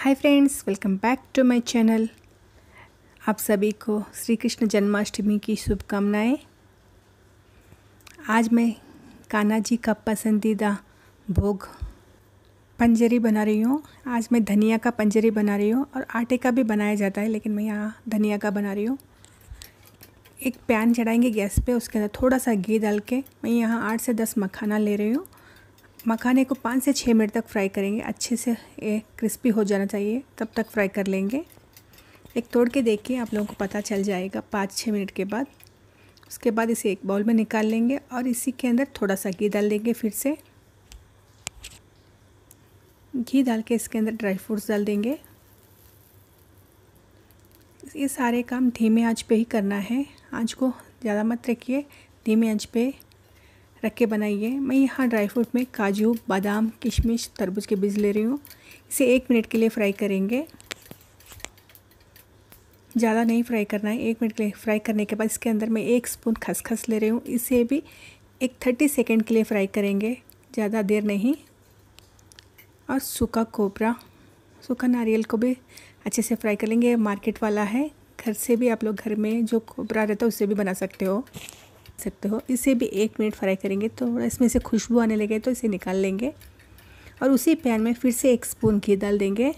hi friends welcome back to my channel आप सभी को श्री कृष्ण जन्माष्टमी की शुभकामनाएं आज मैं कान्हा जी का पसंदीदा भोग पंजरी बना रही हूँ आज मैं धनिया का पंजरी बना रही हूँ और आटे का भी बनाया जाता है लेकिन मैं यहाँ धनिया का बना रही हूँ एक पैन चढ़ाएंगे गैस पे उसके अंदर थोड़ा सा घी डाल के मैं यहाँ आठ से दस मखाना ले रही हूँ मखाने को पाँच से छः मिनट तक फ्राई करेंगे अच्छे से ये क्रिस्पी हो जाना चाहिए तब तक फ्राई कर लेंगे एक तोड़ के देखिए आप लोगों को पता चल जाएगा पाँच छः मिनट के बाद उसके बाद इसे एक बाउल में निकाल लेंगे और इसी के अंदर थोड़ा सा घी डाल देंगे फिर से घी डाल के इसके अंदर ड्राई फ्रूट्स डाल देंगे ये सारे काम धीमे आंच पे ही करना है आंच को ज़्यादा मत रखिए धीमे आंच पे रख के बनाइए मैं यहाँ ड्राई फ्रूट में काजू बादाम किशमिश तरबूज के बीज ले रही हूँ इसे एक मिनट के लिए फ्राई करेंगे ज़्यादा नहीं फ्राई करना है एक मिनट के लिए फ्राई करने के बाद इसके अंदर मैं एक स्पून खसखस ले रही हूँ इसे भी एक थर्टी सेकेंड के लिए फ्राई करेंगे ज़्यादा देर नहीं और सूखा कोपरा सूखा नारियल को भी अच्छे से फ्राई कर लेंगे मार्केट वाला है घर से भी आप लोग घर में जो कोपरा रहता है उससे भी बना सकते हो सकते हो इसे भी एक मिनट फ्राई करेंगे तो इसमें से खुशबू आने लगे तो इसे निकाल लेंगे और उसी पैन में फिर से एक स्पून घी डाल देंगे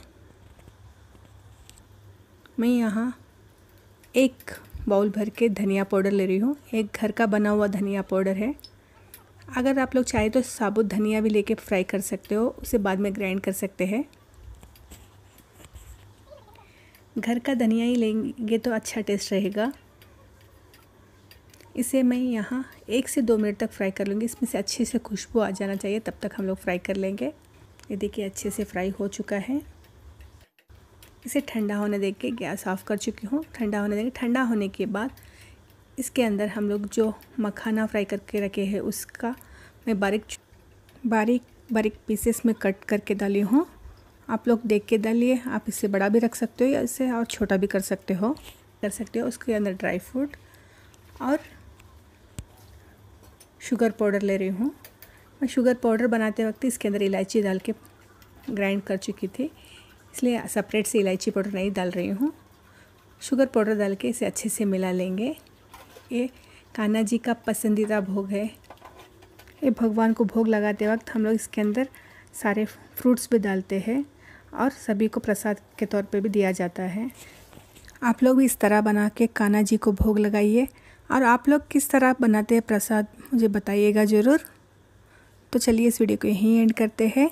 मैं यहाँ एक बाउल भर के धनिया पाउडर ले रही हूँ एक घर का बना हुआ धनिया पाउडर है अगर आप लोग चाहें तो साबुत धनिया भी लेके फ्राई कर सकते हो उसे बाद में ग्राइंड कर सकते हैं घर का धनिया ही लेंगे तो अच्छा टेस्ट रहेगा इसे मैं यहाँ एक से दो मिनट तक फ्राई कर लूँगी इसमें से अच्छे से खुशबू आ जाना चाहिए तब तक हम लोग फ्राई कर लेंगे ये देखिए अच्छे से फ्राई हो चुका है इसे ठंडा होने देख के गैस ऑफ कर चुकी हूँ ठंडा होने देखिए ठंडा होने के बाद इसके अंदर हम लोग जो मखाना फ्राई करके रखे हैं उसका मैं बारीक बारीक बारीक पीसेस में कट करके डाली हूँ आप लोग देख के डालिए आप इसे बड़ा भी रख सकते हो या इसे और छोटा भी कर सकते हो कर सकते हो उसके अंदर ड्राई फ्रूट और शुगर पाउडर ले रही हूँ मैं शुगर पाउडर बनाते वक्त इसके अंदर इलायची डाल के ग्राइंड कर चुकी थी इसलिए सेपरेट से इलायची पाउडर नहीं डाल रही हूँ शुगर पाउडर डाल के इसे अच्छे से मिला लेंगे ये कान्हा जी का पसंदीदा भोग है ये भगवान को भोग लगाते वक्त हम लोग इसके अंदर सारे फ्रूट्स भी डालते हैं और सभी को प्रसाद के तौर पे भी दिया जाता है आप लोग भी इस तरह बना के कान्हा जी को भोग लगाइए और आप लोग किस तरह बनाते हैं प्रसाद मुझे बताइएगा ज़रूर तो चलिए इस वीडियो को यहीं एंड करते हैं